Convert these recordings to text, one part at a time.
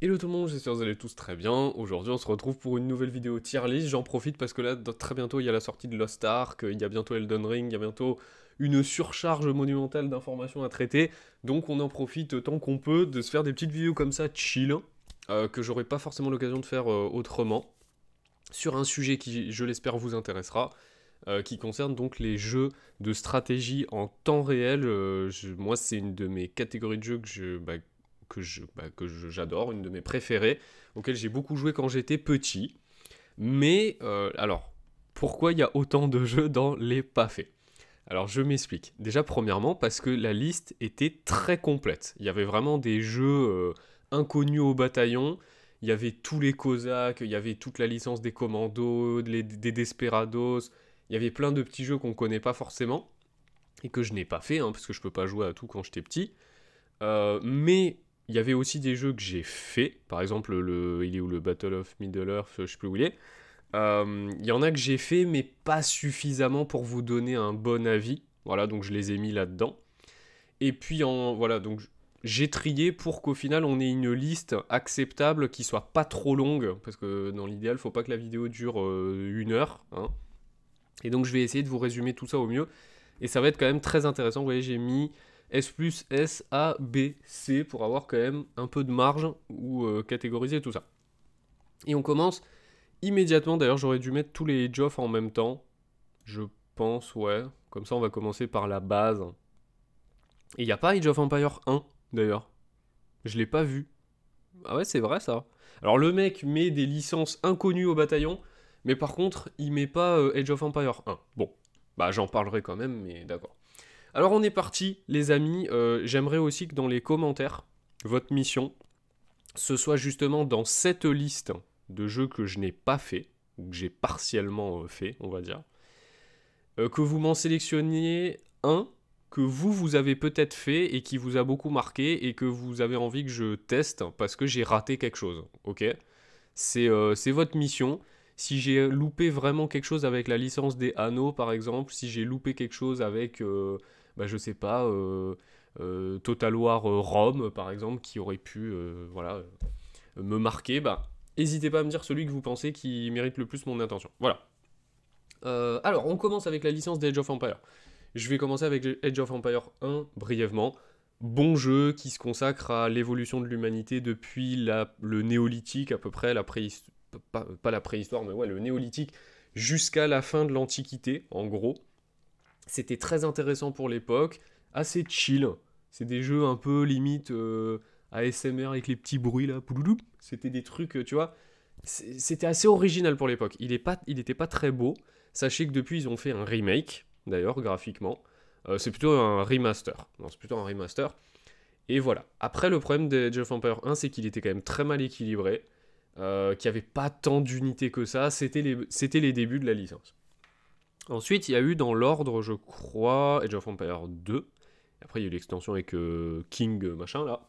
Hello tout le monde, j'espère que vous allez tous très bien. Aujourd'hui, on se retrouve pour une nouvelle vidéo tier list. J'en profite parce que là, très bientôt, il y a la sortie de Lost Ark, il y a bientôt Elden Ring, il y a bientôt une surcharge monumentale d'informations à traiter. Donc, on en profite tant qu'on peut de se faire des petites vidéos comme ça, chill, hein, euh, que j'aurais pas forcément l'occasion de faire euh, autrement, sur un sujet qui, je l'espère, vous intéressera. Euh, qui concerne donc les jeux de stratégie en temps réel. moi, c'est une de mes catégories de jeux que je, bah, que bah, j'adore, une de mes préférées, auquel j'ai beaucoup joué quand j'étais petit. Mais euh, alors, pourquoi il y a autant de jeux dans les pas faits alors je m'explique. Déjà premièrement parce que la liste était très complète. Il y avait vraiment des jeux euh, inconnus au bataillon. Il y avait tous les Cosaques, il y avait toute la licence des Commandos, des, Desperados. Il y avait plein de petits jeux qu'on ne connaît pas forcément et que je n'ai pas fait hein, parce que je peux pas jouer à tout quand j'étais petit. Euh, mais il y avait aussi des jeux que j'ai faits. par exemple le, il est où le Battle of Middle Earth, je sais plus où il est. Euh, il y en a que j'ai fait, mais pas suffisamment pour vous donner un bon avis. Voilà, donc je les ai mis là-dedans. Et puis en voilà, donc j'ai trié pour qu'au final on ait une liste acceptable qui soit pas trop longue, parce que dans l'idéal, il faut pas que la vidéo dure euh, une heure. Hein. Et donc je vais essayer de vous résumer tout ça au mieux. Et ça va être quand même très intéressant. Vous voyez, j'ai mis S plus S, A, B, C pour avoir quand même un peu de marge ou euh, catégoriser tout ça. Et on commence immédiatement, d'ailleurs j'aurais dû mettre tous les age en même temps, je pense, ouais, comme ça on va commencer par la base. Et il n'y a pas Age of Empire 1 d'ailleurs, je l'ai pas vu. Ah ouais c'est vrai ça. Alors le mec met des licences inconnues au bataillon, mais par contre il met pas euh, Age of Empire 1. Bon, bah j'en parlerai quand même, mais d'accord. Alors on est parti, les amis. Euh, j'aimerais aussi que dans les commentaires, votre mission, ce soit justement dans cette liste de jeux que je n'ai pas fait, ou que j'ai partiellement euh, fait, on va dire, euh, que vous m'en sélectionniez un que vous, vous avez peut-être fait et qui vous a beaucoup marqué et que vous avez envie que je teste parce que j'ai raté quelque chose, ok C'est votre mission. Si j'ai loupé vraiment quelque chose avec la licence des anneaux, par exemple, si j'ai loupé quelque chose avec... Bah, je sais pas, euh, euh, Total War euh, Rome, par exemple, qui aurait pu voilà, me marquer, bah, n'hésitez pas à me dire celui que vous pensez qui mérite le plus mon attention. Voilà. alors, on commence avec la licence d'Age of Empire. Je vais commencer avec Age of Empire 1 brièvement. Bon jeu qui se consacre à l'évolution de l'humanité depuis le néolithique à peu près, la préhistoire, pas, la préhistoire, mais ouais, le néolithique jusqu'à la fin de l'Antiquité, en gros. C'était très intéressant pour l'époque, assez chill. C'est des jeux un peu limite à euh, ASMR avec les petits bruits là, C'était des trucs, euh, tu vois. C'était assez original pour l'époque. Il n'était pas, pas très beau. Sachez que depuis, ils ont fait un remake, d'ailleurs, graphiquement. Euh, c'est plutôt un remaster. Non, c'est plutôt un remaster. Et voilà. Après, le problème de Jeff Empire 1, c'est qu'il était quand même très mal équilibré, qu'il n'y avait pas tant d'unités que ça. C'était les, les débuts de la licence. Ensuite, il y a eu dans l'ordre, je crois, Age of Empire 2. Après, il y a eu l'extension avec euh, King, euh, machin, là.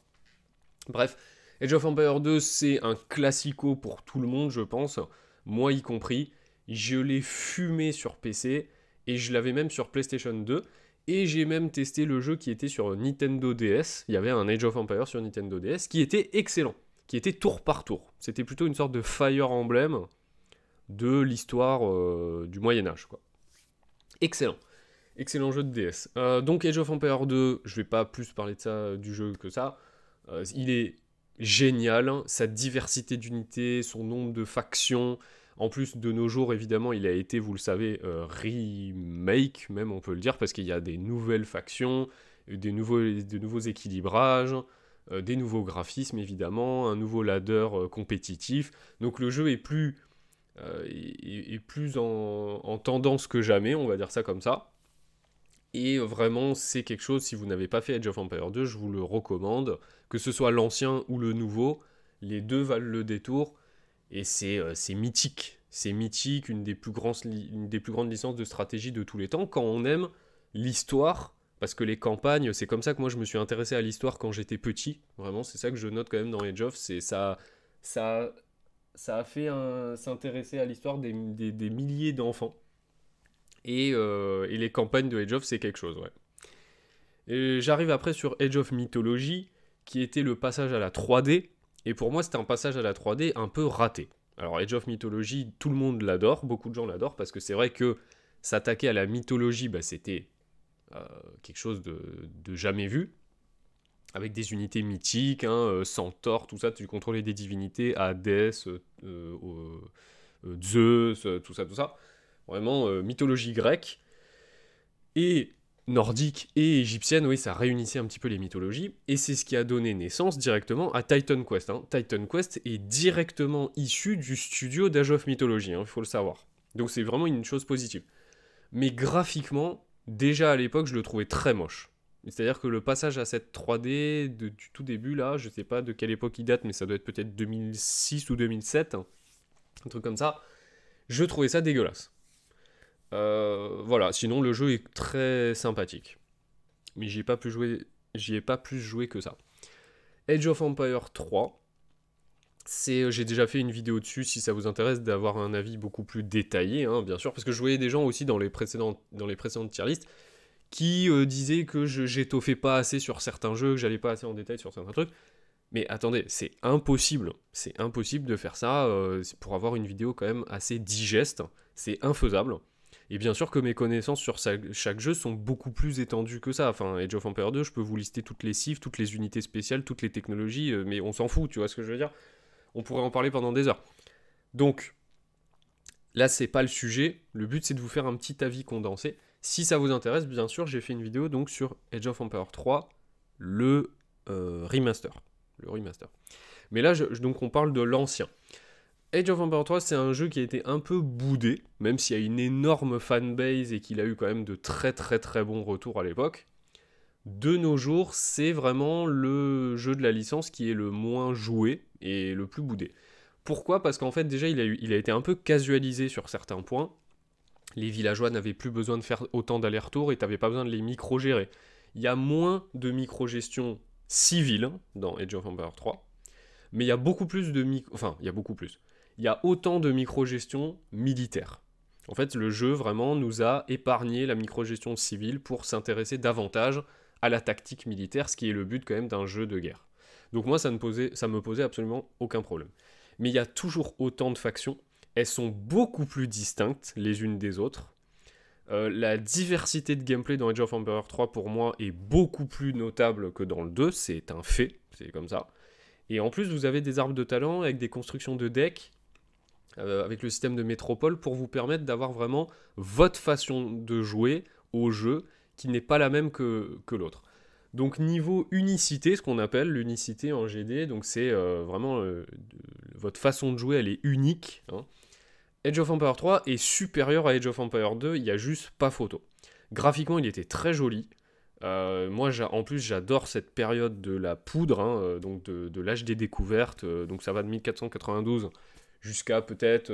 Bref, Age of Empire 2, c'est un classico pour tout le monde, je pense. Moi y compris. Je l'ai fumé sur PC. Et je l'avais même sur PlayStation 2. Et j'ai même testé le jeu qui était sur Nintendo DS. Il y avait un Age of Empire sur Nintendo DS qui était excellent. Qui était tour par tour. C'était plutôt une sorte de Fire Emblem de l'histoire euh, du Moyen Âge, quoi. Excellent. Excellent jeu de DS. Euh, donc Age of Empires 2, je vais pas plus parler de ça euh, du jeu que ça. Euh, il est génial, hein. sa diversité d'unités, son nombre de factions. En plus, de nos jours, évidemment, il a été, vous le savez, remake, même on peut le dire, parce qu'il y a des nouvelles factions, des nouveaux, des nouveaux équilibrages, des nouveaux graphismes, évidemment, un nouveau ladder compétitif. Donc le jeu est plus est, euh, plus en, tendance que jamais, on va dire ça comme ça. Et vraiment, c'est quelque chose, si vous n'avez pas fait Age of Empire 2, je vous le recommande. Que ce soit l'ancien ou le nouveau, les deux valent le détour. Et c'est euh, mythique. C'est mythique, une des, plus grandes, une des plus grandes licences de stratégie de tous les temps. Quand on aime l'histoire, parce que les campagnes, c'est comme ça que moi je me suis intéressé à l'histoire quand j'étais petit. Vraiment, c'est ça que je note quand même dans Age of, c'est ça, ça ça a fait s'intéresser à l'histoire des, milliers d'enfants. Euh, et, les campagnes de Edge of, c'est quelque chose, ouais. J'arrive après sur Edge of Mythology, qui était le passage à la 3D. Et pour moi, c'était un passage à la 3D un peu raté. Alors, Edge of Mythology, tout le monde l'adore, beaucoup de gens l'adorent, parce que c'est vrai que s'attaquer à la mythologie, bah, c'était euh, quelque chose de jamais vu avec des unités mythiques, hein, Centaure, euh, tout ça, tu contrôlais des divinités, Hades, euh, euh, Zeus, tout ça, tout ça. Vraiment, mythologie grecque. Et nordique et égyptienne, oui, ça réunissait un petit peu les mythologies, et c'est ce qui a donné naissance directement à Titan Quest. Hein. Titan Quest est directement issu du studio d'Age of Mythology, hein, il faut le savoir. Donc c'est vraiment une chose positive. Mais graphiquement, déjà à l'époque, je le trouvais très moche. C'est-à-dire que le passage à cette 3D du tout début, là, je sais pas de quelle époque il date, mais ça doit être peut-être 2006 ou 2007, un truc comme ça, je trouvais ça dégueulasse. Euh, voilà, sinon le jeu est très sympathique. Mais j'y ai pas plus joué, j'y ai pas plus joué que ça. Age of Empire 3, j'ai déjà fait une vidéo dessus si ça vous intéresse d'avoir un avis beaucoup plus détaillé, hein, bien sûr, parce que je voyais des gens aussi dans les précédentes, dans les précédentes tier -list qui euh, disait que j'étoffais pas assez sur certains jeux, que j'allais pas assez en détail sur certains trucs. Mais attendez, c'est impossible, c'est impossible de faire ça euh, pour avoir une vidéo quand même assez digeste, c'est infaisable. Et bien sûr que mes connaissances sur chaque jeu sont beaucoup plus étendues que ça. Enfin, Age of Empires 2, je peux vous lister toutes les cifs, toutes les unités spéciales, toutes les technologies, euh, mais on s'en fout, tu vois ce que je veux dire On pourrait en parler pendant des heures. Donc, là, c'est pas le sujet. Le but, c'est de vous faire un petit avis condensé. Si ça vous intéresse, bien sûr, j'ai fait une vidéo donc sur Edge of Empire 3, le euh, remaster. Le remaster. Mais là, donc on parle de l'ancien. Age of Empire 3, c'est un jeu qui a été un peu boudé, même s'il y a une énorme fanbase et qu'il a eu quand même de très très très bons retours à l'époque. De nos jours, c'est vraiment le jeu de la licence qui est le moins joué et le plus boudé. Pourquoi Parce qu'en fait, déjà, il a été un peu casualisé sur certains points, les villageois n'avaient plus besoin de faire autant d'allers-retours et tu n'avais pas besoin de les micro-gérer. Il y a moins de micro-gestion civile hein, dans Age of Empires 3, mais il y a beaucoup plus de micro... Enfin, il y a beaucoup plus. Il y a autant de micro-gestion militaire. En fait, le jeu vraiment nous a épargné la micro-gestion civile pour s'intéresser davantage à la tactique militaire, ce qui est le but quand même d'un jeu de guerre. Donc moi, ça ne ça me posait absolument aucun problème. Mais il y a toujours autant de factions, elles sont beaucoup plus distinctes les unes des autres. Euh, la diversité de gameplay dans Age of Empires 3 pour moi est beaucoup plus notable que dans le 2, c'est un fait, c'est comme ça. Et en plus, vous avez des arbres de talent avec des constructions de decks, euh, avec le système de métropole, pour vous permettre d'avoir vraiment votre façon de jouer au jeu qui n'est pas la même que, que l'autre. Donc niveau unicité, ce qu'on appelle l'unicité en GD, donc c'est euh, vraiment votre façon de jouer, elle est unique. Hein. Age of Empire 3 est supérieur à Age of Empire 2, il n'y a juste pas photo. Graphiquement, il était très joli. Euh, moi, en plus, j'adore cette période de la poudre, hein, euh, donc de, l'âge des découvertes. Euh, donc ça va de 1492 jusqu'à peut-être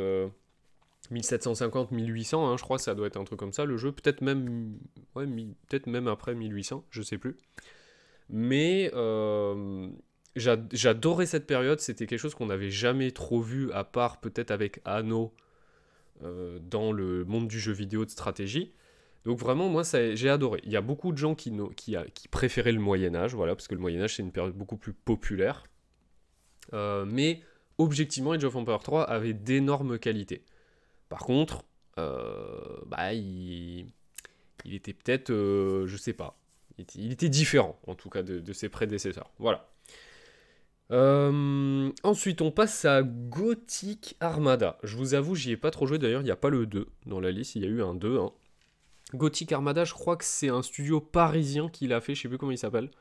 1750, 1800. Hein, je crois que ça doit être un truc comme ça. Le jeu, peut-être même, peut même après 1800, je sais plus. Mais j'adorais cette période. C'était quelque chose qu'on n'avait jamais trop vu à part peut-être avec Anno euh, dans le monde du jeu vidéo de stratégie. Donc vraiment, moi, j'ai adoré. Il y a beaucoup de gens qui, qui, qui préféraient le Moyen Âge, voilà, parce que le Moyen Âge, c'est une période beaucoup plus populaire. Euh, mais objectivement, Age of Empires 3 avait d'énormes qualités. Par contre, euh, bah, il, était peut-être, je je sais pas, il était, différent, en tout cas, de, de ses prédécesseurs. Voilà. Euh, ensuite, on passe à Gothic Armada. Je vous avoue, j'y ai pas trop joué d'ailleurs, il n'y a pas le 2 dans la liste, il y a eu un 2. Hein. Gothic Armada, je crois que c'est un studio parisien qui l'a fait, je sais plus comment il s'appelle.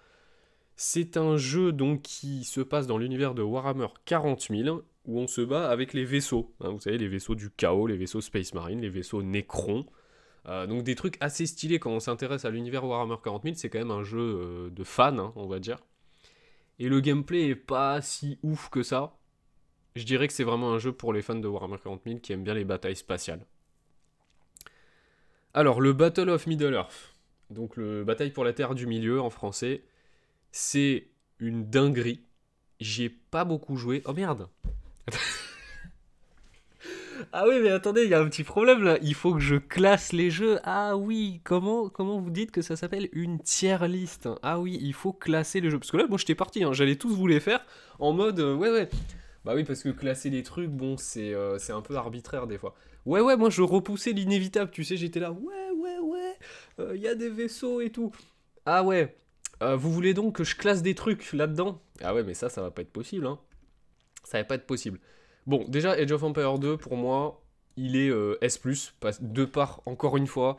C'est un jeu donc qui se passe dans l'univers de Warhammer 40 où on se bat avec les vaisseaux. Hein. vous savez, les vaisseaux du chaos, les vaisseaux Space Marine, les vaisseaux Necron. Euh, donc des trucs assez stylés quand on s'intéresse à l'univers Warhammer 40 c'est quand même un jeu euh, de fan, hein, on va dire. Et le gameplay est pas si ouf que ça. Je dirais que c'est vraiment un jeu pour les fans de Warhammer 40 000 qui aiment bien les batailles spatiales. Alors, le Battle of Middle-earth, donc le Bataille pour la Terre du Milieu en français, c'est une dinguerie. J'ai pas beaucoup joué. Oh merde Ah oui, mais attendez, il y a un petit problème là. Il faut que je classe les jeux. Ah oui, comment, comment vous dites que ça s'appelle une tier liste Ah oui, il faut classer les jeux. Parce que là, moi, j'étais parti. Hein. J'allais tous vous les faire en mode euh, ouais, ouais. Bah oui, parce que classer les trucs, bon, euh, c'est un peu arbitraire des fois. Ouais, ouais, moi, je repoussais l'inévitable. Tu sais, j'étais là. Ouais, ouais, ouais. Il euh, y a des vaisseaux et tout. Ah ouais. vous voulez donc que je classe des trucs là-dedans Ah ouais, mais ça, ça va pas être possible. Hein. Ça va pas être possible. Bon, déjà, Age of Empire 2, pour moi, il est euh, S, de par, encore une fois,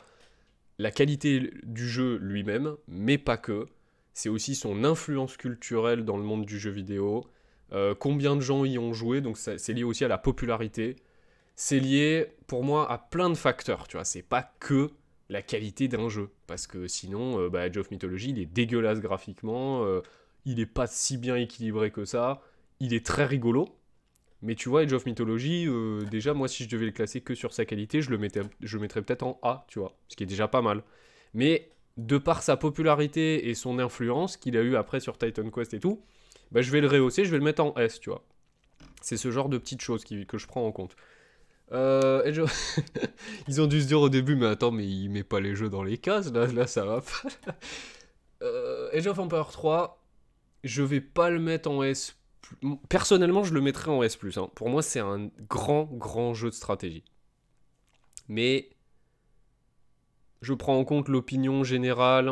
la qualité du jeu lui-même, mais pas que. C'est aussi son influence culturelle dans le monde du jeu vidéo. Euh, combien de gens y ont joué, donc c'est lié aussi à la popularité. C'est lié, pour moi, à plein de facteurs, tu vois. C'est pas que la qualité d'un jeu, parce que sinon, euh, bah, Age of Mythology, il est dégueulasse graphiquement, il est pas si bien équilibré que ça, il est très rigolo, mais tu vois, Age of Mythology, euh, déjà, moi, si je devais le classer que sur sa qualité, je le, mettais, je mettrais peut-être en A, tu vois, ce qui est déjà pas mal. Mais de par sa popularité et son influence qu'il a eu après sur Titan Quest et tout, bah, je vais le rehausser, je vais le mettre en S, tu vois. C'est ce genre de petites choses que je prends en compte. Euh, Ils ont dû se dire au début, mais attends, mais il met pas les jeux dans les cases, là, là ça va pas. euh, Age of Empire 3, je vais pas le mettre en S personnellement, je le mettrais en S+. Hein. Pour moi, c'est un grand, grand jeu de stratégie. Mais je prends en compte l'opinion générale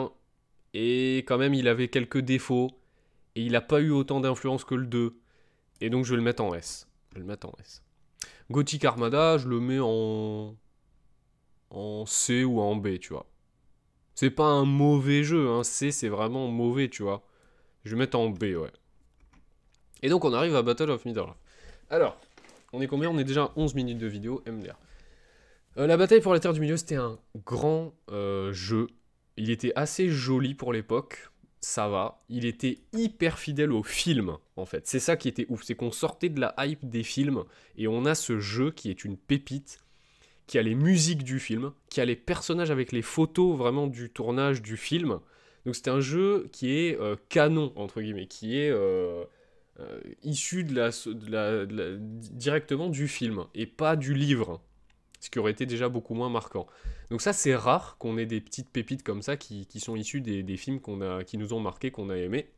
et quand même, il avait quelques défauts et il n'a pas eu autant d'influence que le 2. Et donc, je vais le mettre en S. Je le en S. Gothic Armada, je le mets en en C ou en B, tu vois. C'est pas un mauvais jeu, hein. C c'est vraiment mauvais, tu vois. Je vais mettre en B, ouais. Et donc on arrive à Battle of middle Alors, on est combien On est déjà à 11 minutes de vidéo, MDR. Euh, la bataille pour la Terre du Milieu, c'était un grand euh, jeu. Il était assez joli pour l'époque, ça va. Il était hyper fidèle au film, en fait. C'est ça qui était ouf, c'est qu'on sortait de la hype des films, et on a ce jeu qui est une pépite, qui a les musiques du film, qui a les personnages avec les photos vraiment du tournage du film. Donc c'était un jeu qui est euh, canon, entre guillemets, qui est... Euh, issu directement du film et pas du livre, ce qui aurait été déjà beaucoup moins marquant. Donc ça, c'est rare qu'on ait des petites pépites comme ça qui, sont issues des, films qu'on a, qui nous ont marqué, qu'on a aimé.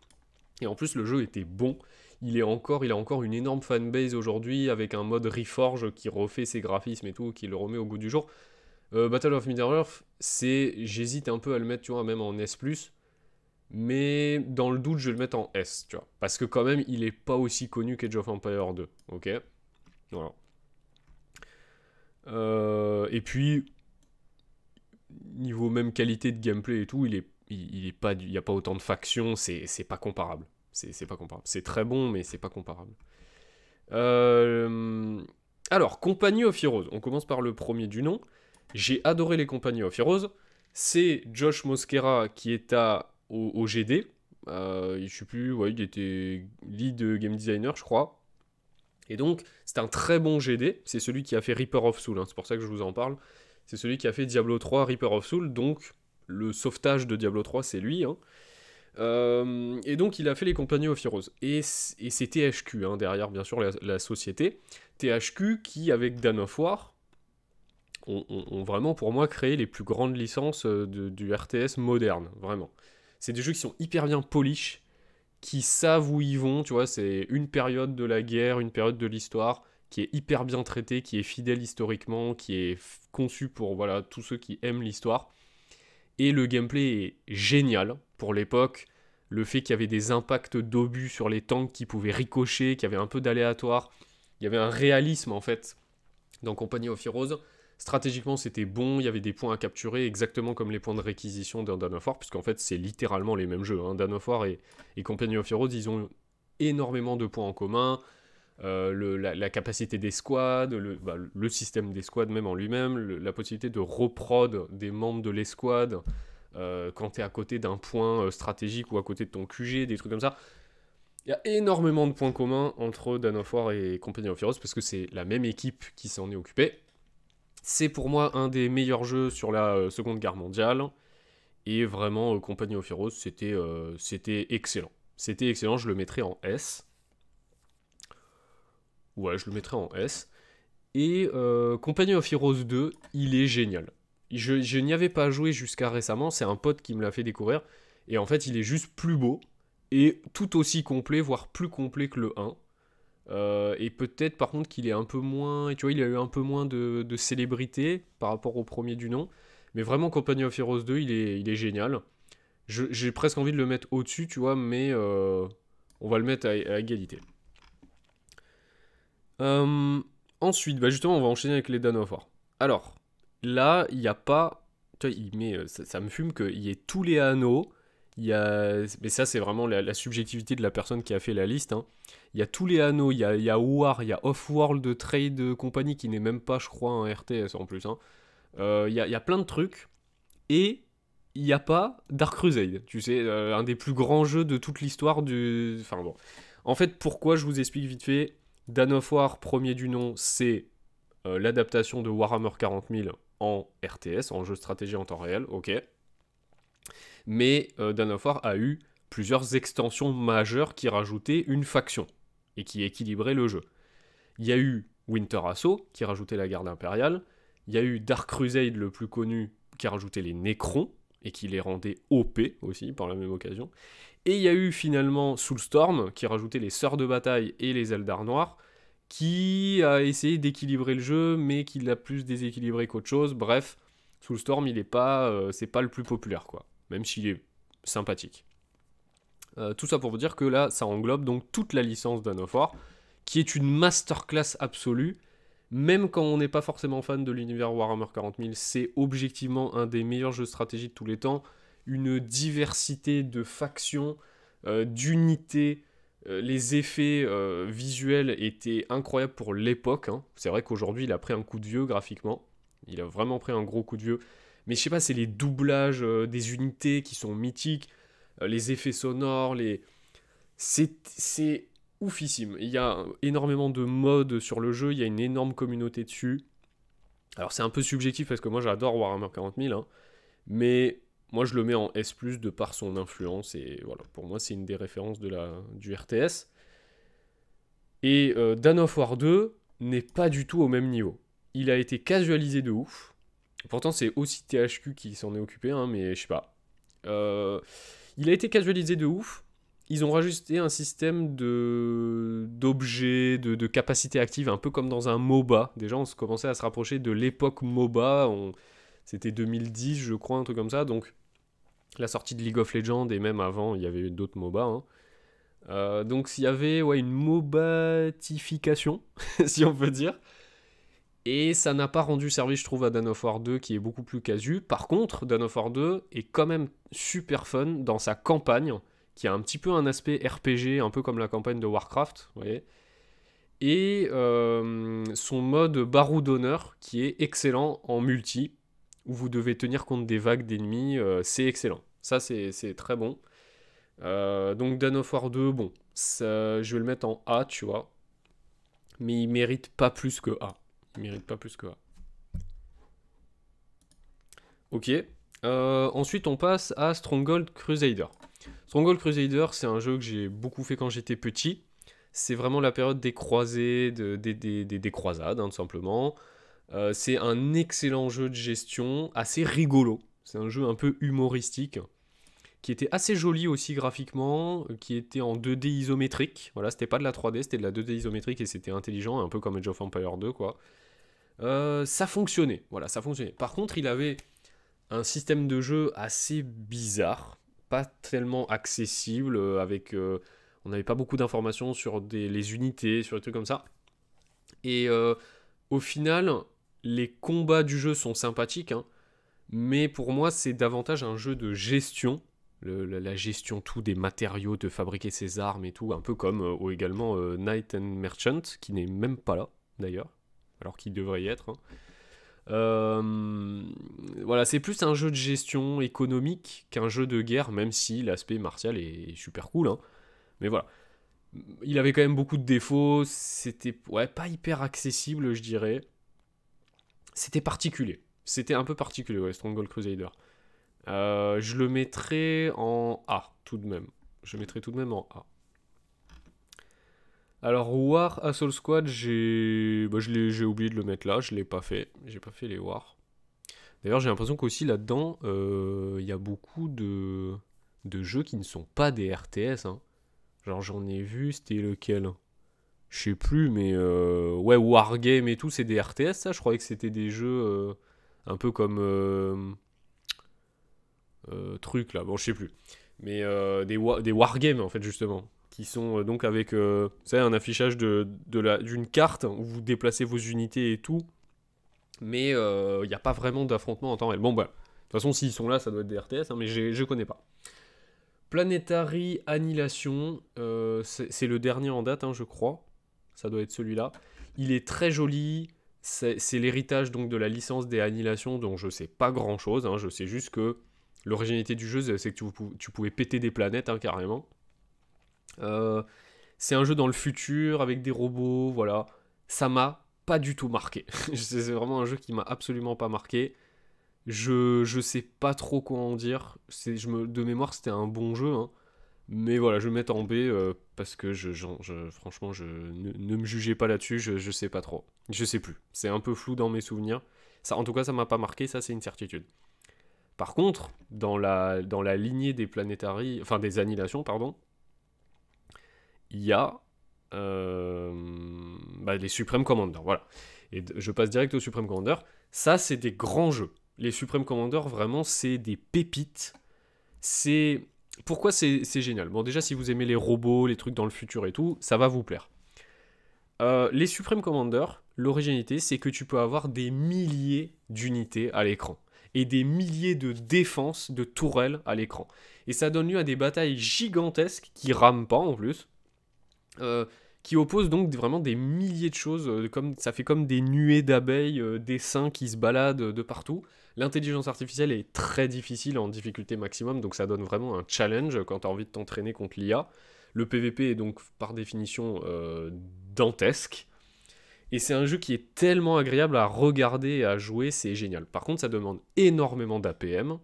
Et en plus, le jeu était bon. Il est encore, il a encore une énorme fanbase aujourd'hui avec un mode Reforge qui refait ses graphismes et tout, qui le remet au goût du jour. Euh, Battle of Middle Earth, c'est, j'hésite un peu à le mettre, tu vois, même en S+ mais dans le doute, je vais le mettre en S, tu vois. Parce que quand même, il est pas aussi connu qu'Age of Empire 2, ok Voilà. Euh, et puis, niveau même qualité de gameplay et tout, il est, est pas, il y a pas autant de factions, c'est pas comparable. C'est pas comparable. C'est très bon, mais c'est pas comparable. Euh, alors, Compagnie of Heroes. On commence par le premier du nom. J'ai adoré les Compagnies of Heroes. C'est Josh Mosquera qui est à au, GD. Euh, je plus, il était lead game designer, je crois. Et donc, c'est un très bon GD. C'est celui qui a fait Reaper of Soul. Hein. c'est pour ça que je vous en parle. C'est celui qui a fait Diablo 3, Reaper of Soul. Donc, le sauvetage de Diablo 3, c'est lui. Hein. Euh, et donc, il a fait les Compagnies of Heroes. Et, c'est THQ, hein, derrière, bien sûr, la, société. THQ qui, avec Dan of War, ont, vraiment, pour moi, créé les plus grandes licences euh, du RTS moderne. Vraiment c'est des jeux qui sont hyper bien polish, qui savent où ils vont, tu vois, c'est une période de la guerre, une période de l'histoire qui est hyper bien traitée, qui est fidèle historiquement, qui est conçu pour voilà, tous ceux qui aiment l'histoire. Et le gameplay est génial pour l'époque. Le fait qu'il y avait des impacts d'obus sur les tanks qui pouvaient ricocher, qu'il y avait un peu d'aléatoire. Il y avait un réalisme en fait dans Company of Heroes Stratégiquement, c'était bon, il y avait des points à capturer, exactement comme les points de réquisition d'un Dan of War, puisqu'en fait, c'est littéralement les mêmes jeux. Hein. Dan of War et, Company of Heroes, ils ont énormément de points en commun. Euh, la, capacité des squads, bah, le, système des squads même en lui-même, la possibilité de reprod des membres de l'escouade euh, quand tu es à côté d'un point euh, stratégique ou à côté de ton QG, des trucs comme ça. Il y a énormément de points communs entre Dan of War et Company of Heroes parce que c'est la même équipe qui s'en est occupée. C'est pour moi un des meilleurs jeux sur la euh, Seconde Guerre mondiale. Et vraiment, euh, Compagnie of Heroes, euh, c'était excellent. C'était excellent, je le mettrais en S. Ouais, je le mettrais en S. Et Company Compagnie of Heroes 2, il est génial. Je, je n'y avais pas joué jusqu'à récemment, c'est un pote qui me l'a fait découvrir. Et en fait, il est juste plus beau et tout aussi complet, voire plus complet que le 1. Euh, et peut-être par contre qu'il est un peu moins, tu vois, il a eu un peu moins de, célébrité par rapport au premier du nom. Mais vraiment, Company of Heroes 2, il est, génial. J'ai presque envie de le mettre au-dessus, tu vois, mais euh, on va le mettre à, égalité. Euh, ensuite, bah, justement, on va enchaîner avec les Dan of Alors, là, il n'y a pas. ça me fume qu'il y ait tous les anneaux il y a, mais ça, c'est vraiment la, subjectivité de la personne qui a fait la liste. Hein. Il y a tous les anneaux, il y a, il War, il y a Off-World Trade Company qui n'est même pas, je crois, un RTS en plus. Hein. Euh, il, y a, il, y a, plein de trucs. Et il n'y a pas Dark Crusade, tu sais, euh, un des plus grands jeux de toute l'histoire du. Enfin bon. En fait, pourquoi je vous explique vite fait Dan of War, premier du nom, c'est euh, l'adaptation de Warhammer 40000 en RTS, en jeu de stratégie en temps réel, ok mais euh, War a eu plusieurs extensions majeures qui rajoutaient une faction et qui équilibraient le jeu. Il y a eu Winter Assault qui rajoutait la garde impériale, il y a eu Dark Crusade le plus connu qui rajoutait les Nécrons et qui les rendait OP aussi par la même occasion. Et il y a eu finalement Soulstorm qui rajoutait les Sœurs de Bataille et les Eldar Noirs qui a essayé d'équilibrer le jeu mais qui l'a plus déséquilibré qu'autre chose. Bref, Soulstorm, il est pas euh, c'est pas le plus populaire quoi même s'il est sympathique. Euh, tout ça pour vous dire que là, ça englobe donc toute la licence off-war qui est une masterclass absolue. Même quand on n'est pas forcément fan de l'univers Warhammer 40000 c'est objectivement un des meilleurs jeux de stratégie de tous les temps. Une diversité de factions, euh, d'unités, euh, les effets visuels étaient incroyables pour l'époque. Hein. C'est vrai qu'aujourd'hui, il a pris un coup de vieux graphiquement. Il a vraiment pris un gros coup de vieux. Mais je sais pas, c'est les doublages euh, des unités qui sont mythiques, euh, les effets sonores, les. C'est oufissime. Il y a énormément de modes sur le jeu, il y a une énorme communauté dessus. Alors c'est un peu subjectif parce que moi j'adore Warhammer 40 000, hein. mais moi je le mets en S, de par son influence, et voilà, pour moi c'est une des références de la, du RTS. Et euh, Dan of War 2 n'est pas du tout au même niveau. Il a été casualisé de ouf. Pourtant, c'est aussi THQ qui s'en est occupé, hein, mais je sais pas. Euh, il a été casualisé de ouf. Ils ont rajouté un système de d'objets, de, de capacités actives, un peu comme dans un MOBA. Déjà, on se commençait à se rapprocher de l'époque MOBA. C'était 2010, je crois, un truc comme ça. Donc, la sortie de League of Legends et même avant, il y avait d'autres MOBA. Hein. Euh, donc, s'il y avait ouais, une mobatification, si on peut dire. Et ça n'a pas rendu service, je trouve, à Dan of War 2, qui est beaucoup plus casu. Par contre, Dan of War 2 est quand même super fun dans sa campagne, qui a un petit peu un aspect RPG, un peu comme la campagne de Warcraft, vous voyez. Et euh, son mode barou d'honneur, qui est excellent en multi, où vous devez tenir compte des vagues d'ennemis, euh, c'est excellent. Ça, c'est très bon. Euh, donc, Dan of War 2, bon, je vais le mettre en A, tu vois. Mais il mérite pas plus que A mérite pas plus que Ok. Euh, ensuite, on passe à Stronghold Crusader. Stronghold Crusader, c'est un jeu que j'ai beaucoup fait quand j'étais petit. C'est vraiment la période des croisés, des, croisades, hein, tout simplement. Euh, c'est un excellent jeu de gestion, assez rigolo. C'est un jeu un peu humoristique, qui était assez joli aussi graphiquement, qui était en 2D isométrique. Voilà, c'était pas de la 3D, c'était de la 2D isométrique et c'était intelligent, un peu comme Age of Empire 2, quoi. Euh, ça fonctionnait. Voilà, ça fonctionnait. Par contre, il avait un système de jeu assez bizarre, pas tellement accessible, euh, avec... Euh, on n'avait pas beaucoup d'informations sur les unités, sur des trucs comme ça. Et au final, les combats du jeu sont sympathiques, hein, mais pour moi, c'est davantage un jeu de gestion. la, gestion tout des matériaux, de fabriquer ses armes et tout, un peu comme également Knight and Merchant, qui n'est même pas là d'ailleurs alors qu'il devrait y être. Hein. Euh, voilà, c'est plus un jeu de gestion économique qu'un jeu de guerre, même si l'aspect martial est super cool. Hein. Mais voilà. Il avait quand même beaucoup de défauts, c'était ouais, pas hyper accessible, je dirais. C'était particulier. C'était un peu particulier, ouais, Stronghold Crusader. Euh, je le mettrai en A, tout de même. Je mettrai tout de même en A. Alors War Assault Squad, j'ai bah, j'ai oublié de le mettre là, je l'ai pas fait, j'ai pas fait les War. D'ailleurs, j'ai l'impression qu'aussi là-dedans, euh, il y a beaucoup de... de jeux qui ne sont pas des RTS. Hein. Genre, j'en ai vu, c'était lequel Je sais plus, mais euh, ouais, Wargame et tout, c'est des RTS, ça. Je croyais que c'était des jeux euh, un peu comme truc là. Bon, je sais plus. Mais des, des Wargames, en fait, justement qui sont euh, donc avec euh, vous un affichage de, de la, d'une carte où vous déplacez vos unités et tout. Mais euh, il n'y a pas vraiment d'affrontement en temps réel. Bon, bah De toute façon, s'ils sont là, ça doit être des RTS, hein, mais je ne connais pas. Planetary Annihilation, c'est, le dernier en date, hein, je crois. Ça doit être celui-là. Il est très joli. C'est, l'héritage donc de la licence des Annihilations, dont je sais pas grand-chose. Hein. je sais juste que l'originalité du jeu, c'est que tu, tu pouvais péter des planètes carrément. Euh, c'est un jeu dans le futur avec des robots, voilà. Ça m'a pas du tout marqué. c'est vraiment un jeu qui m'a absolument pas marqué. Je, je sais pas trop quoi en dire. Je me, de mémoire, c'était un bon jeu. Hein. Mais voilà, je vais mettre en B euh, parce que je, franchement, je, ne, me jugez pas là-dessus. Je, je sais pas trop. Je sais plus. C'est un peu flou dans mes souvenirs. Ça, en tout cas, ça m'a pas marqué. Ça, c'est une certitude. Par contre, dans la, dans la lignée des planétaries, enfin des annihilations, pardon, il y a euh, bah, les Supreme Commander. Voilà. Et je passe direct aux Supreme Commander. Ça, c'est des grands jeux. Les Supreme Commander, vraiment, c'est des pépites. C'est. Pourquoi c'est génial Bon, déjà, si vous aimez les robots, les trucs dans le futur et tout, ça va vous plaire. Euh, les Supreme Commander, l'originalité, c'est que tu peux avoir des milliers d'unités à l'écran et des milliers de défenses de tourelles à l'écran. Et ça donne lieu à des batailles gigantesques qui rament pas en plus. Euh, qui oppose donc vraiment des milliers de choses, euh, comme, ça fait comme des nuées d'abeilles, euh, des seins qui se baladent de partout. L'intelligence artificielle est très difficile en difficulté maximum, donc ça donne vraiment un challenge quand tu as envie de t'entraîner contre l'IA. Le PVP est donc par définition dantesque. Et c'est un jeu qui est tellement agréable à regarder et à jouer, c'est génial. Par contre, ça demande énormément d'APM.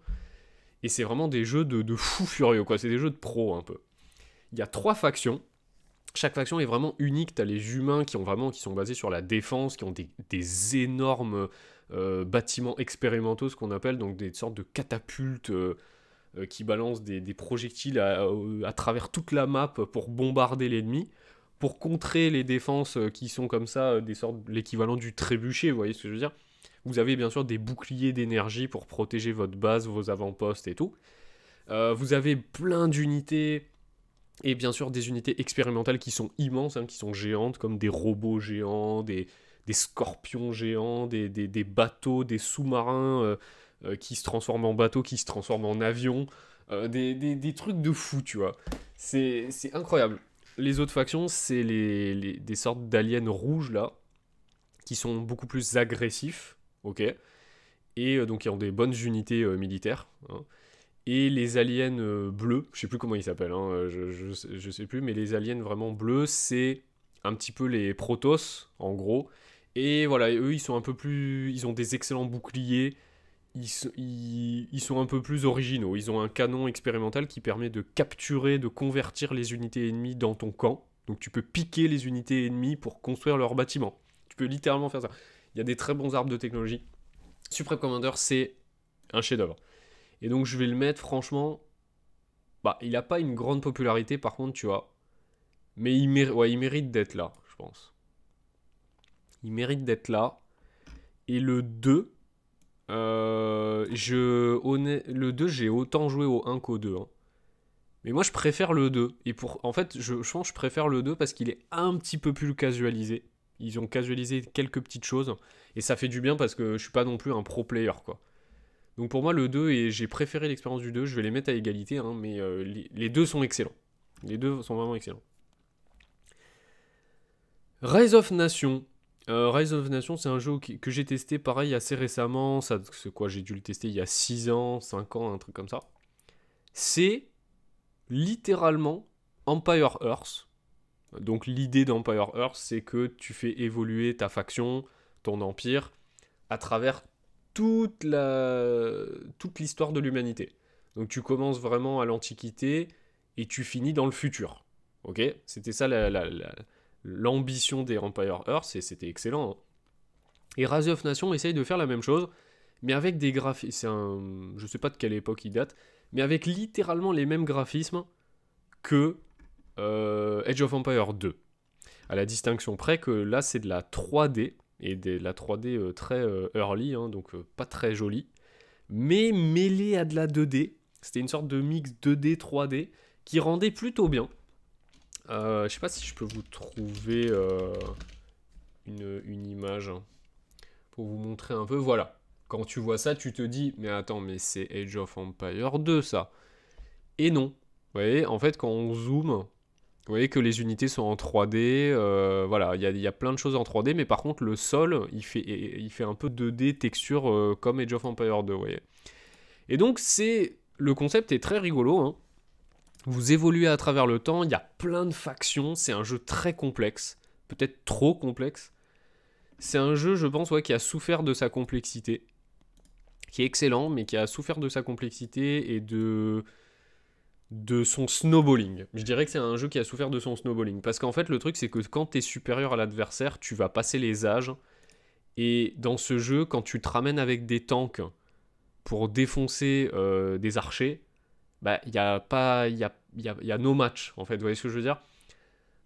Et c'est vraiment des jeux de, de fou furieux, quoi. C'est des jeux de pro un peu. Il y a trois factions chaque faction est vraiment unique. T'as les humains qui ont vraiment qui sont basés sur la défense, qui ont des, énormes euh, bâtiments expérimentaux, ce qu'on appelle donc des sortes de catapultes euh, euh, qui balancent des, projectiles à, travers toute la map pour bombarder l'ennemi, pour contrer les défenses qui sont comme ça des sortes l'équivalent du trébuchet. Vous voyez ce que je veux dire Vous avez bien sûr des boucliers d'énergie pour protéger votre base, vos avant-postes et tout. vous avez plein d'unités et bien sûr des unités expérimentales qui sont immenses, hein, qui sont géantes, comme des robots géants, des, scorpions géants, des, bateaux, des sous-marins euh, euh, qui se transforment en bateaux, qui se transforment en avions, euh, des, trucs de fou, tu vois. C'est incroyable. Les autres factions, c'est des sortes d'aliens rouges, là, qui sont beaucoup plus agressifs, ok Et donc, qui ont des bonnes unités militaires, hein et les aliens euh, bleus, je sais plus comment ils s'appellent, hein, euh, je, sais plus, mais les aliens vraiment bleus, c'est un petit peu les Protoss, en gros. Et voilà, eux, ils sont un peu plus. Ils ont des excellents boucliers, ils, sont un peu plus originaux. Ils ont un canon expérimental qui permet de capturer, de convertir les unités ennemies dans ton camp. Donc tu peux piquer les unités ennemies pour construire leur bâtiment. Tu peux littéralement faire ça. Il y a des très bons arbres de technologie. Supreme Commander, c'est un chef-d'œuvre. Et donc je vais le mettre franchement. Bah, il n'a pas une grande popularité par contre, tu vois. Mais il, il mérite d'être là, je pense. Il mérite d'être là. Et le 2, euh, je, le 2, j'ai autant joué au 1 qu'au 2. Hein. Mais moi, je préfère le 2. Et pour, en fait, je, je pense que je préfère le 2 parce qu'il est un petit peu plus casualisé. Ils ont casualisé quelques petites choses. Et ça fait du bien parce que je suis pas non plus un pro player, quoi. Donc pour moi, le 2, et j'ai préféré l'expérience du 2, je vais les mettre à égalité, hein, mais euh, les, deux sont excellents. Les deux sont vraiment excellents. Rise of Nation. Euh, Rise of Nation, c'est un jeu que j'ai testé pareil assez récemment. Ça, c'est quoi J'ai dû le tester il y a 6 ans, 5 ans, un truc comme ça. C'est littéralement Empire Earth. Donc l'idée d'Empire Earth, c'est que tu fais évoluer ta faction, ton empire, à travers toute la toute l'histoire de l'humanité. Donc tu commences vraiment à l'Antiquité et tu finis dans le futur. Ok, c'était ça l'ambition des Empire Earth et c'était excellent. Hein. Et Rise of Nation essaye de faire la même chose, mais avec des graphismes. C'est un, je sais pas de quelle époque il date, mais avec littéralement les mêmes graphismes que edge euh, Age of Empire 2. À la distinction près que là c'est de la 3D et de la 3D euh, très euh, early, hein, donc euh, pas très jolie, mais mêlée à de la 2D. C'était une sorte de mix 2D, 3D qui rendait plutôt bien. je ne sais pas si je peux vous trouver une, image hein, pour vous montrer un peu. Voilà, quand tu vois ça, tu te dis, mais attends, mais c'est Age of Empire 2 ça. Et non. Vous voyez, en fait, quand on zoome, vous voyez que les unités sont en 3D, euh, voilà, il y, a plein de choses en 3D, mais par contre le sol, il fait, il fait un peu 2D texture euh, comme Age of Empire 2, vous voyez. Et donc c'est, le concept est très rigolo, hein. vous évoluez à travers le temps, il y a plein de factions, c'est un jeu très complexe, peut-être trop complexe. C'est un jeu, je pense, ouais, qui a souffert de sa complexité, qui est excellent, mais qui a souffert de sa complexité et de de son snowballing. Je dirais que c'est un jeu qui a souffert de son snowballing. Parce qu'en fait, le truc, c'est que quand tu es supérieur à l'adversaire, tu vas passer les âges. Et dans ce jeu, quand tu te ramènes avec des tanks pour défoncer euh, des archers, bah, il n'y a pas. Il y a, y a no match, en fait. Vous voyez ce que je veux dire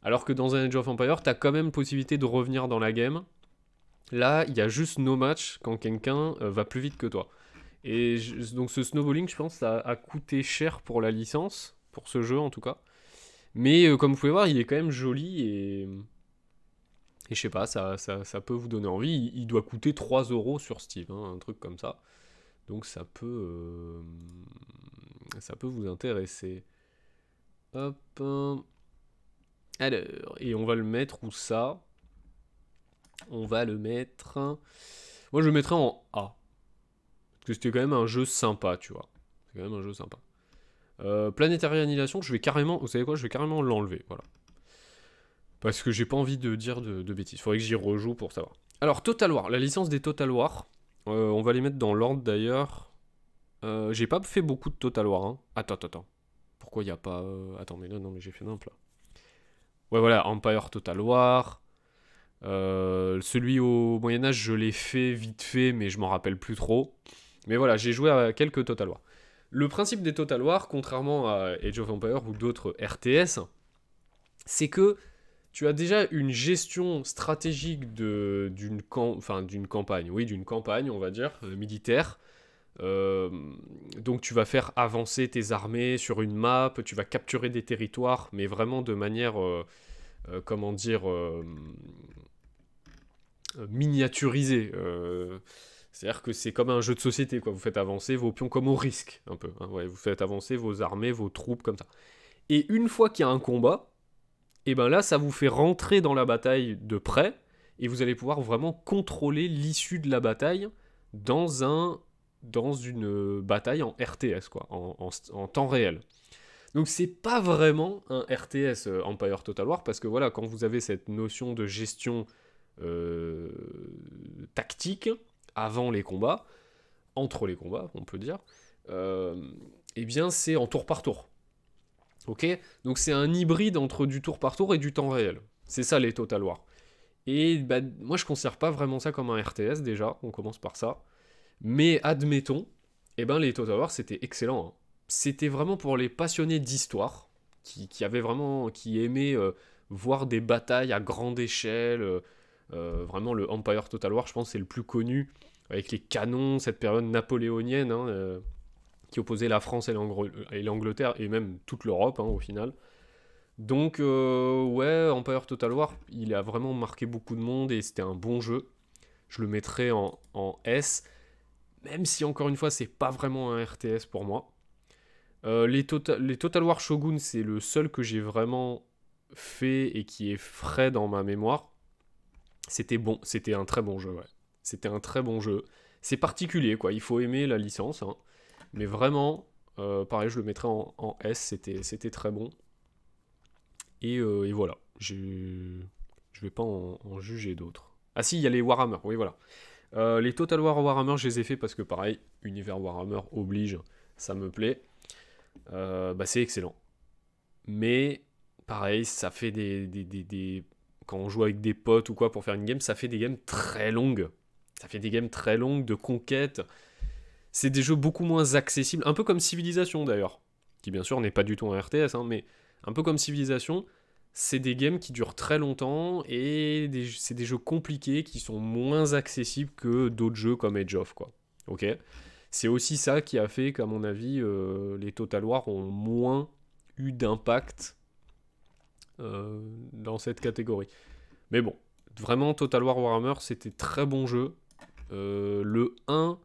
Alors que dans un Age of Empire, tu as quand même possibilité de revenir dans la game. Là, il y a juste no match quand quelqu'un euh, va plus vite que toi. Et donc ce snowballing, je pense, ça a, coûté cher pour la licence, pour ce jeu en tout cas. Mais euh, comme vous pouvez voir, il est quand même joli et... Et je sais pas, ça, ça, peut vous donner envie. Il, doit coûter 3 euros sur Steve, hein, un truc comme ça. Donc ça peut... Euh, ça peut vous intéresser. Hop. Hein. Alors, et on va le mettre où ça On va le mettre... Moi je le mettrai en A. Parce que c'était quand même un jeu sympa, tu vois. C'est quand même un jeu sympa. Euh, Planétaire Annihilation, je vais carrément, vous savez quoi, je vais carrément l'enlever, voilà. Parce que j'ai pas envie de dire de, bêtises. Faudrait que j'y rejoue pour savoir. Alors, Total War, la licence des Total War, euh, on va les mettre dans l'ordre d'ailleurs. Euh, j'ai pas fait beaucoup de Total War. Hein. Attends, attends, attends. Pourquoi il a pas. Euh, attends, mais non, non, mais j'ai fait n'importe là. Ouais, voilà, Empire Total War. celui au Moyen-Âge, je l'ai fait vite fait, mais je m'en rappelle plus trop. Mais voilà, j'ai joué à quelques Total War. Le principe des Total War, contrairement à Age of Empires ou d'autres RTS, c'est que tu as déjà une gestion stratégique d'une campagne, oui, d'une campagne, on va dire, euh, militaire. Euh, donc tu vas faire avancer tes armées sur une map, tu vas capturer des territoires, mais vraiment de manière, euh, comment dire, miniaturisée. C'est-à-dire que c'est comme un jeu de société, quoi. Vous faites avancer vos pions comme au risque, un peu. Hein, vous faites avancer vos armées, vos troupes, comme ça. Et une fois qu'il y a un combat, et eh ben là, ça vous fait rentrer dans la bataille de près, et vous allez pouvoir vraiment contrôler l'issue de la bataille dans un dans une euh, bataille en RTS, quoi, en, temps réel. Donc c'est pas vraiment un RTS euh, Empire Total War, parce que voilà, quand vous avez cette notion de gestion euh, tactique, avant les combats, entre les combats, on peut dire, euh, eh bien c'est en tour par tour. Ok Donc c'est un hybride entre du tour par tour et du temps réel. C'est ça les Total War. Et bah, moi je considère pas vraiment ça comme un RTS déjà, on commence par ça. Mais admettons, eh ben les Total War c'était excellent. Hein. C'était vraiment pour les passionnés d'histoire, qui, avaient vraiment, qui aimaient euh, voir des batailles à grande échelle, euh, euh, vraiment, le Empire Total War, je pense, c'est le plus connu avec les canons, cette période napoléonienne hein, euh, qui opposait la France et l'Angleterre et même toute l'Europe hein, au final. Donc, euh, ouais, Empire Total War, il a vraiment marqué beaucoup de monde et c'était un bon jeu. Je le mettrais en, S même si encore une fois c'est pas vraiment un RTS pour moi. les, Total, les, Total, War Shogun c'est le seul que j'ai vraiment fait et qui est frais dans ma mémoire. C'était bon, c'était un très bon jeu, ouais. C'était un très bon jeu. C'est particulier, quoi. Il faut aimer la licence, hein. mais vraiment, euh, pareil, je le mettrais en, S, c'était très bon. Et, euh, voilà, je ne vais pas en, juger d'autres. Ah si, il y a les Warhammer, oui, voilà. Euh, les Total War Warhammer, je les ai faits parce que pareil, univers Warhammer oblige, ça me plaît. Bah, c'est excellent. Mais pareil, ça fait des quand on joue avec des potes ou quoi pour faire une game, ça fait des games très longues. Ça fait des games très longues de conquête. C'est des jeux beaucoup moins accessibles, un peu comme Civilization, d'ailleurs, qui bien sûr n'est pas du tout un RTS, hein, mais un peu comme Civilization, c'est des games qui durent très longtemps et c'est des jeux compliqués qui sont moins accessibles que d'autres jeux comme Age of, quoi. Ok C'est aussi ça qui a fait qu'à mon avis, euh, les Total War ont moins eu d'impact euh, dans cette catégorie. Mais bon, vraiment, Total War Warhammer, c'était très bon jeu. Euh, le 1,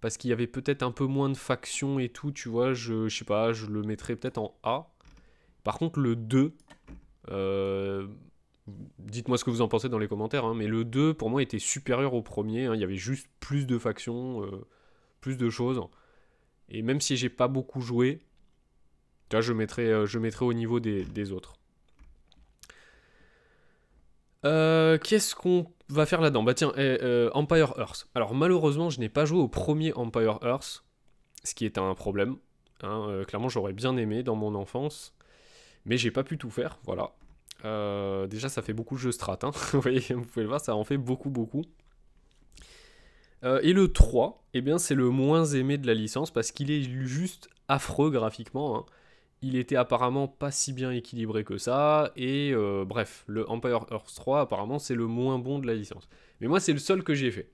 parce qu'il y avait peut-être un peu moins de factions et tout, tu vois, je, je sais pas, je le mettrais peut-être en A. Par contre, le 2, euh, dites-moi ce que vous en pensez dans les commentaires, hein, mais le 2 pour moi était supérieur au premier, hein. il y avait juste plus de factions, plus de choses. Et même si j'ai pas beaucoup joué, tu je mettrais, je au niveau des autres. Euh, qu'est-ce qu'on va faire là-dedans Bah tiens, eh, euh, Empire Earth. Alors malheureusement, je n'ai pas joué au premier Empire Earth, ce qui était un problème. Hein. Euh, clairement, j'aurais bien aimé dans mon enfance, mais j'ai pas pu tout faire. Voilà. déjà, ça fait beaucoup de jeux strat. Hein. vous, pouvez le voir, ça en fait beaucoup, beaucoup. et le 3, eh bien, c'est le moins aimé de la licence parce qu'il est juste affreux graphiquement. Hein il était apparemment pas si bien équilibré que ça, et euh, bref, le Empire Earth 3, apparemment, c'est le moins bon de la licence. Mais moi, c'est le seul que j'ai fait.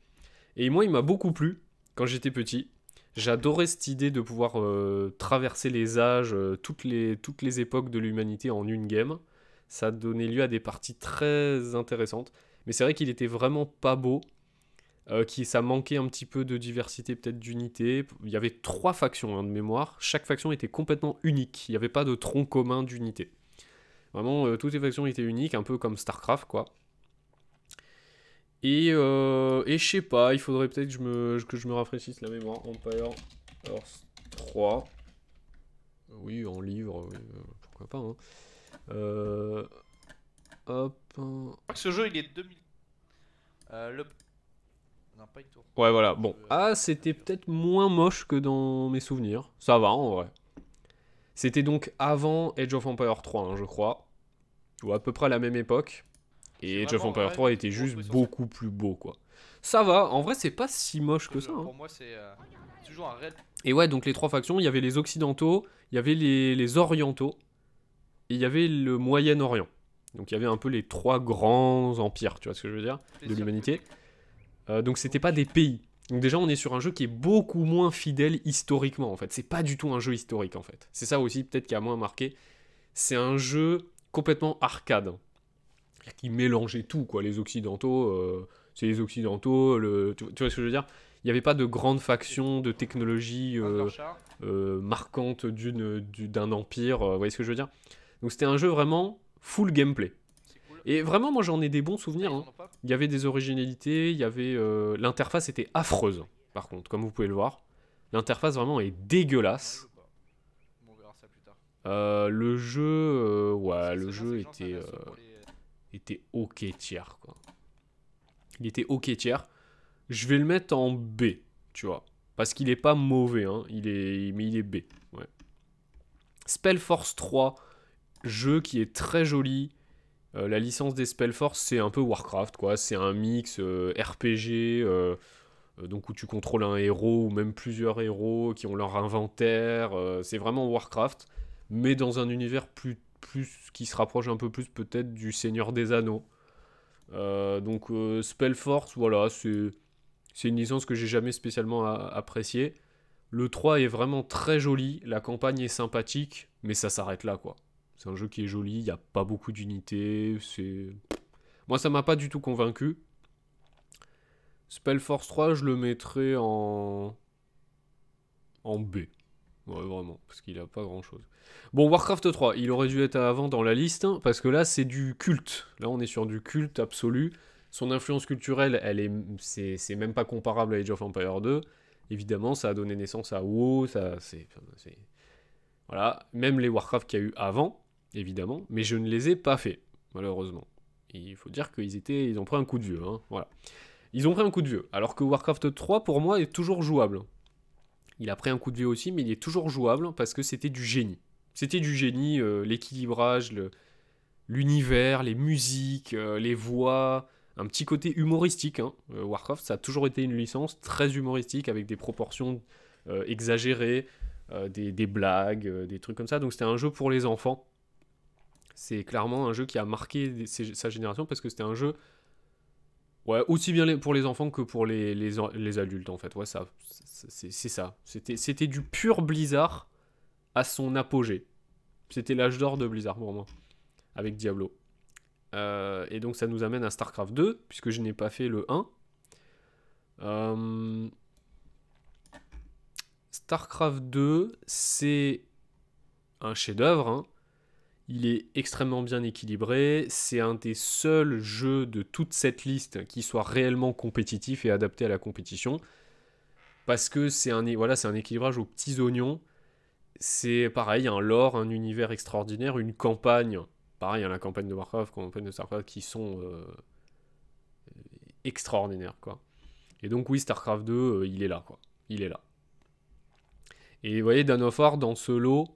Et moi, il m'a beaucoup plu quand j'étais petit. J'adorais cette idée de pouvoir euh, traverser les âges, euh, toutes, les, toutes les époques de l'humanité en une game. Ça donnait lieu à des parties très intéressantes. Mais c'est vrai qu'il était vraiment pas beau. Euh, qui ça manquait un petit peu de diversité, peut-être d'unité. Il y avait trois factions hein, de mémoire. Chaque faction était complètement unique. Il n'y avait pas de tronc commun d'unité. Vraiment, euh, toutes les factions étaient uniques, un peu comme StarCraft, quoi. Et, euh, et je sais pas, il faudrait peut-être que je me, je me rafraîchisse la mémoire. Empire Earth 3. Oui, en livre, euh, pourquoi pas. Hein. hop. ce jeu, il est 2000. Euh, le Ouais, voilà. Bon. Euh, ah, c'était peut-être moins moche que dans mes souvenirs. Ça va, en vrai. C'était donc avant Age of Empire 3, hein, je crois. Ou à peu près à la même époque. Et Age of Empire 3 était juste beaucoup plus beau, quoi. Ça va, en vrai, c'est pas si moche que ça. Hein. Euh, et ouais, donc les trois factions, il y avait les Occidentaux, il y avait les, Orientaux, et il y avait le Moyen-Orient. Donc il y avait un peu les trois grands empires, tu vois ce que je veux dire, de l'humanité. Euh, donc c'était pas des pays. Donc déjà on est sur un jeu qui est beaucoup moins fidèle historiquement en fait. C'est pas du tout un jeu historique en fait. C'est ça aussi peut-être qui a moins marqué. C'est un jeu complètement arcade qui mélangeait tout quoi. Les occidentaux, euh, c'est les occidentaux. Le, tu, vois ce que je veux dire il n'y avait pas de grande faction de technologie euh, marquante d'un empire, vous voyez ce que je veux dire Donc c'était un jeu vraiment full gameplay. Et vraiment, moi, j'en ai des bons souvenirs. Ah, hein. Il y avait des originalités, il y avait... Euh, l'interface était affreuse, par contre, comme vous pouvez le voir. L'interface, vraiment, est dégueulasse. Ah, euh, le jeu... Euh, ouais, le jeu était... était ok tiers, quoi. Il était ok tiers. Je vais le mettre en B, tu vois. Parce qu'il est pas mauvais, hein. il est... mais il est B. Ouais. Spellforce 3, jeu qui est très joli, euh, la licence des Spellforce, c'est un peu Warcraft, quoi. C'est un mix euh, RPG, euh, donc où tu contrôles un héros ou même plusieurs héros qui ont leur inventaire. c'est vraiment Warcraft, mais dans un univers plus, plus qui se rapproche un peu plus peut-être du Seigneur des Anneaux. donc Spellforce, voilà, c'est une licence que j'ai jamais spécialement appréciée. Le 3 est vraiment très joli, la campagne est sympathique, mais ça s'arrête là, quoi. C'est un jeu qui est joli, il n'y a pas beaucoup d'unités. Moi, ça m'a pas du tout convaincu. Spellforce 3, je le mettrais en. en B. Ouais, vraiment, parce qu'il a pas grand chose. Bon, Warcraft 3, il aurait dû être avant dans la liste, hein, parce que là, c'est du culte. Là, on est sur du culte absolu. Son influence culturelle, elle est, c'est, même pas comparable à Age of Empire 2. Évidemment, ça a donné naissance à WoW, ça, Voilà, même les Warcraft qu'il y a eu avant, évidemment, mais je ne les ai pas fait, malheureusement. il faut dire qu'ils étaient, ils ont pris un coup de vieux, hein, voilà. Ils ont pris un coup de vieux, alors que Warcraft 3 pour moi est toujours jouable. Il a pris un coup de vieux aussi, mais il est toujours jouable parce que c'était du génie. C'était du génie, euh, l'équilibrage, l'univers, les musiques, euh, les voix, un petit côté humoristique. Hein. Euh, Warcraft, ça a toujours été une licence très humoristique avec des proportions exagérées, des, blagues, des trucs comme ça. Donc c'était un jeu pour les enfants c'est clairement un jeu qui a marqué sa génération parce que c'était un jeu Ouais, aussi bien pour les enfants que pour les, les, adultes, en fait. Ouais, ça, c'est ça. C'était du pur Blizzard à son apogée. C'était l'âge d'or de Blizzard pour moi, avec Diablo. Euh, et donc ça nous amène à StarCraft 2, puisque je n'ai pas fait le 1. Euh, StarCraft 2, c'est un chef-d'œuvre, hein. Il est extrêmement bien équilibré, c'est un des seuls jeux de toute cette liste qui soit réellement compétitif et adapté à la compétition, parce que c'est un, voilà, un équilibrage aux petits oignons, c'est pareil, un lore, un univers extraordinaire, une campagne, pareil, il y a la campagne de Warcraft, campagne de Starcraft qui sont euh, extraordinaires, quoi. Et donc oui, Starcraft 2, euh, il est là, quoi. Il est là. Et vous voyez, Dan of dans ce lot,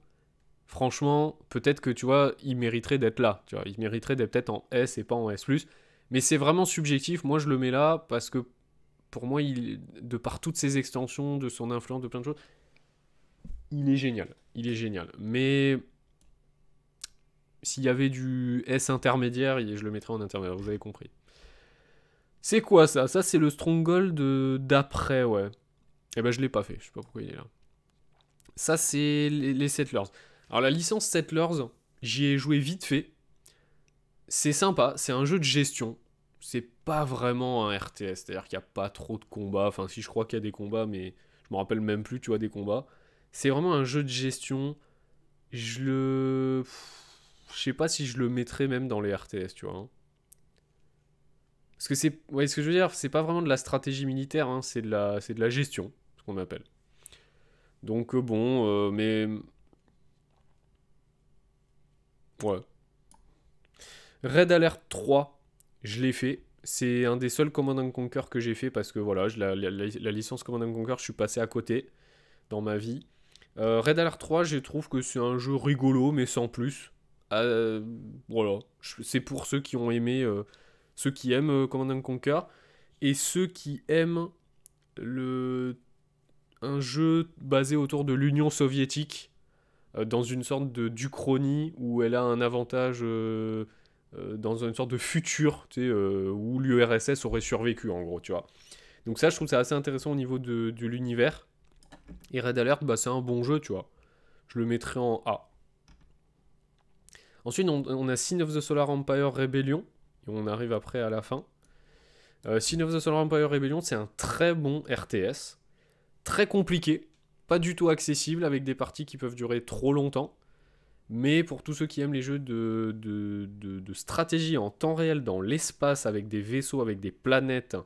franchement, peut-être que tu vois, il mériterait d'être là. Tu vois, il mériterait d'être peut-être en S et pas en S. Mais c'est vraiment subjectif. Moi, je le mets là parce que pour moi, il, de par toutes ses extensions, de son influence, de plein de choses, il est génial. Il est génial. Mais s'il y avait du S intermédiaire, je le mettrais en intermédiaire. Vous avez compris. C'est quoi ça Ça, c'est le Stronghold d'après, ouais. Eh ben, je l'ai pas fait. Je sais pas pourquoi il est là. Ça, c'est les Settlers. Alors la licence Settlers, j'y ai joué vite fait. C'est sympa, c'est un jeu de gestion. C'est pas vraiment un RTS, c'est-à-dire qu'il n'y a pas trop de combats. Enfin, si je crois qu'il y a des combats, mais je me rappelle même plus, tu vois, des combats. C'est vraiment un jeu de gestion. Je le. Je sais pas si je le mettrais même dans les RTS, tu vois. Hein. Parce que c'est. Ouais, ce que je veux dire, c'est pas vraiment de la stratégie militaire, hein, c'est de, la... de la gestion, ce qu'on appelle. Donc, euh, bon, euh, mais Ouais. Red Alert 3, je l'ai fait. C'est un des seuls Command Conquer que j'ai fait parce que voilà, la, licence Command Conquer, je suis passé à côté dans ma vie. Euh, Red Alert 3, je trouve que c'est un jeu rigolo, mais sans plus. Euh, voilà, c'est pour ceux qui ont aimé, euh, ceux qui aiment Command Conquer et ceux qui aiment le un jeu basé autour de l'Union soviétique euh, dans une sorte de duchronie où elle a un avantage euh, euh, dans une sorte de futur tu sais, où l'URSS aurait survécu en gros, tu vois. Donc ça, je trouve ça assez intéressant au niveau de, de l'univers. Et Red Alert, bah, c'est un bon jeu, tu vois. Je le mettrai en A. Ensuite, on, a Sin of the Solar Empire Rebellion. Et on arrive après à la fin. Euh, Sin of the Solar Empire Rebellion, c'est un très bon RTS. Très compliqué pas du tout accessible, avec des parties qui peuvent durer trop longtemps. Mais pour tous ceux qui aiment les jeux de, de, stratégie en temps réel dans l'espace, avec des vaisseaux, avec des planètes,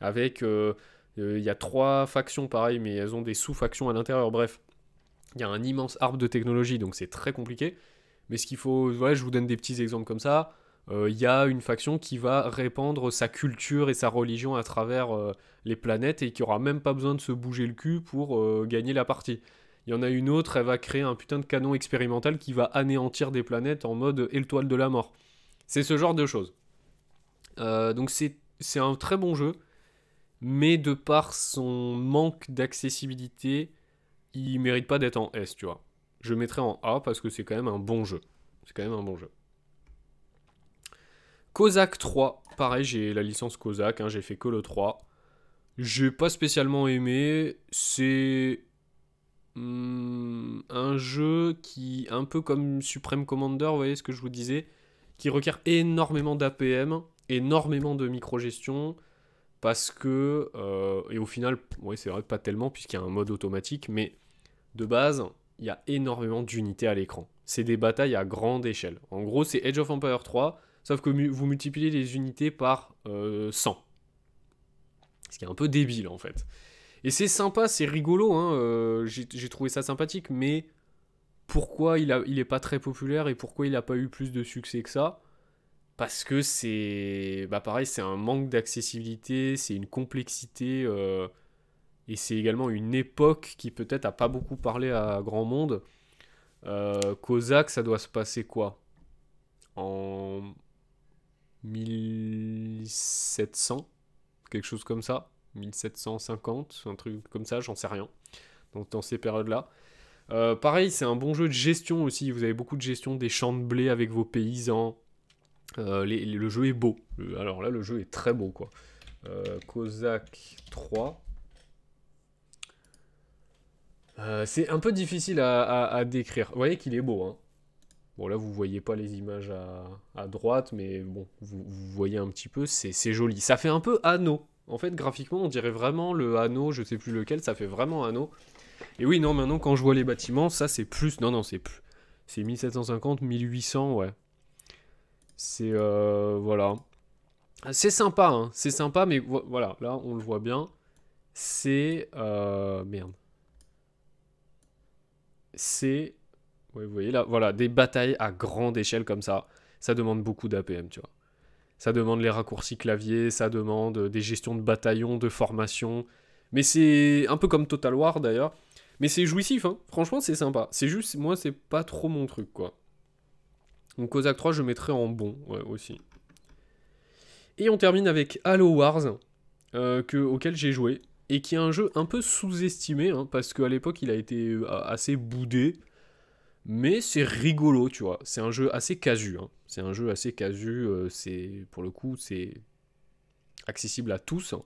avec... Euh, euh, il y a trois factions pareil, mais elles ont des sous-factions à l'intérieur, bref. Il y a un immense arbre de technologie, donc c'est très compliqué. Mais ce qu'il faut... Voilà, je vous donne des petits exemples comme ça il euh, y a une faction qui va répandre sa culture et sa religion à travers euh, les planètes et qui aura même pas besoin de se bouger le cul pour euh, gagner la partie. Il y en a une autre, elle va créer un putain de canon expérimental qui va anéantir des planètes en mode étoile de la mort. C'est ce genre de choses. donc c'est un très bon jeu, mais de par son manque d'accessibilité, il mérite pas d'être en S, tu vois. Je mettrai en A parce que c'est quand même un bon jeu. C'est quand même un bon jeu. Kozak 3. Pareil, j'ai la licence Kozak, hein, j'ai fait que le 3. J'ai pas spécialement aimé. C'est hmm, un jeu qui, un peu comme Supreme Commander, vous voyez ce que je vous disais, qui requiert énormément d'APM, énormément de micro-gestion, parce que, euh, et au final, ouais, c'est vrai, pas tellement, puisqu'il y a un mode automatique, mais de base, il y a énormément d'unités à l'écran. C'est des batailles à grande échelle. En gros, c'est Edge of Empire 3, sauf que vous multipliez les unités par 100. Euh, Ce qui est un peu débile en fait. Et c'est sympa, c'est rigolo, hein, euh, j'ai trouvé ça sympathique, mais pourquoi il, a, est pas très populaire et pourquoi il n'a pas eu plus de succès que ça Parce que c'est. Bah pareil, c'est un manque d'accessibilité, c'est une complexité. Euh, et c'est également une époque qui peut-être a pas beaucoup parlé à grand monde. Euh, ça doit se passer quoi En 1700, quelque chose comme ça, 1750, un truc comme ça, j'en sais rien, dans, dans ces périodes-là. Euh, pareil, c'est un bon jeu de gestion aussi, vous avez beaucoup de gestion des champs de blé avec vos paysans. Euh, le jeu est beau. Euh, alors là, le jeu est très beau, quoi. Euh, Kozak 3. c'est un peu difficile à décrire. Vous voyez qu'il est beau, hein. Bon, là, vous voyez pas les images à, droite, mais bon, vous, voyez un petit peu, c'est joli. Ça fait un peu anneau. En fait, graphiquement, on dirait vraiment le anneau, je sais plus lequel, ça fait vraiment anneau. Et oui, non, maintenant, quand je vois les bâtiments, ça, c'est plus... Non, non, c'est plus... C'est 1750, 1800, ouais. C'est... Euh, voilà. C'est sympa, hein. C'est sympa, mais voilà, là, on le voit bien. C'est... Euh, merde. C'est Ouais, vous voyez là, voilà, des batailles à grande échelle comme ça, ça demande beaucoup d'APM, tu vois. Ça demande les raccourcis clavier, ça demande euh, des gestions de bataillons, de formations. Mais c'est un peu comme Total War d'ailleurs. Mais c'est jouissif, hein. franchement c'est sympa. C'est juste, moi c'est pas trop mon truc quoi. Donc Kozak 3 je mettrais en bon, ouais aussi. Et on termine avec Halo Wars, euh, auquel j'ai joué, et qui est un jeu un peu sous-estimé, hein, parce qu'à l'époque il a été euh, assez boudé mais c'est rigolo, tu vois. C'est un jeu assez casu. Hein. C'est un jeu assez casu. Euh, c'est pour le coup, c'est accessible à tous. Hein.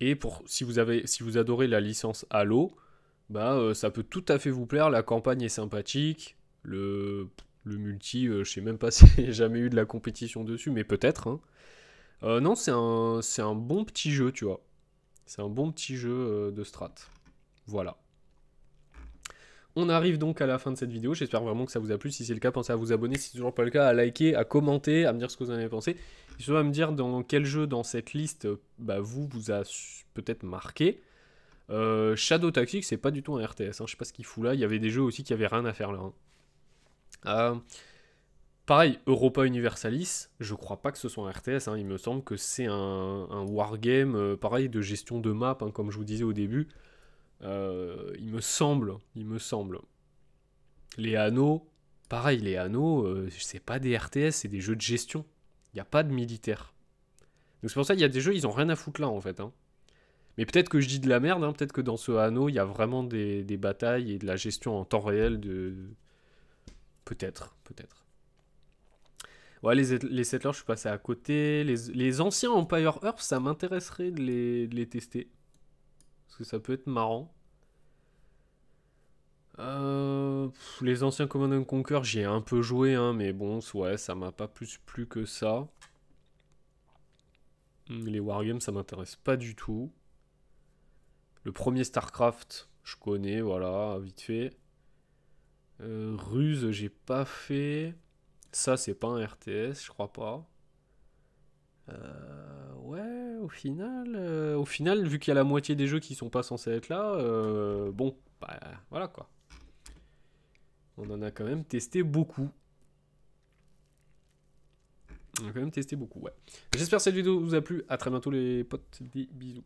Et pour si vous avez, si vous adorez la licence Halo, bah euh, ça peut tout à fait vous plaire. La campagne est sympathique. Le, multi, je euh, je sais même pas si j'ai jamais eu de la compétition dessus, mais peut-être. Hein. non, c'est un, c'est un bon petit jeu, tu vois. C'est un bon petit jeu de strat. Voilà. On arrive donc à la fin de cette vidéo. J'espère vraiment que ça vous a plu. Si c'est le cas, pensez à vous abonner. Si c'est toujours pas le cas, à liker, à commenter, à me dire ce que vous en avez pensé. Et surtout à me dire dans quel jeu dans cette liste bah, vous vous a peut-être marqué. Euh, Shadow Tactics, c'est pas du tout un RTS. Hein. Je sais pas ce qu'il fout là. Il y avait des jeux aussi qui avaient rien à faire là. Hein. Euh, pareil, Europa Universalis, je crois pas que ce soit un RTS. Hein. Il me semble que c'est un, wargame, euh, pareil, de gestion de map, hein, comme je vous disais au début. Euh, il me semble, il me semble. Les anneaux, pareil, les anneaux, euh, c'est pas des RTS, c'est des jeux de gestion. Il n'y a pas de militaire. Donc c'est pour ça qu'il y a des jeux, ils ont rien à foutre là en fait. Hein. Mais peut-être que je dis de la merde, hein, peut-être que dans ce anneau, il y a vraiment des, batailles et de la gestion en temps réel de. Peut-être, peut-être. Ouais, les, settlers, je suis passé à côté. Les, anciens Empire Earth, ça m'intéresserait de les, de les tester. Parce que ça peut être marrant. Euh, les anciens Command Conquer, j'ai un peu joué, hein, mais bon, ouais, ça m'a pas plus plu que ça. Hmm, les Wargames, ça m'intéresse pas du tout. Le premier StarCraft, je connais, voilà, vite fait. Euh, Ruse, j'ai pas fait. Ça, c'est pas un RTS, je crois pas. Euh, ouais, au final, au final, vu qu'il y a la moitié des jeux qui sont pas censés être là, bon, bah, voilà quoi. On en a quand même testé beaucoup. On a quand même testé beaucoup, ouais. J'espère que cette vidéo vous a plu. A très bientôt les potes. Des bisous.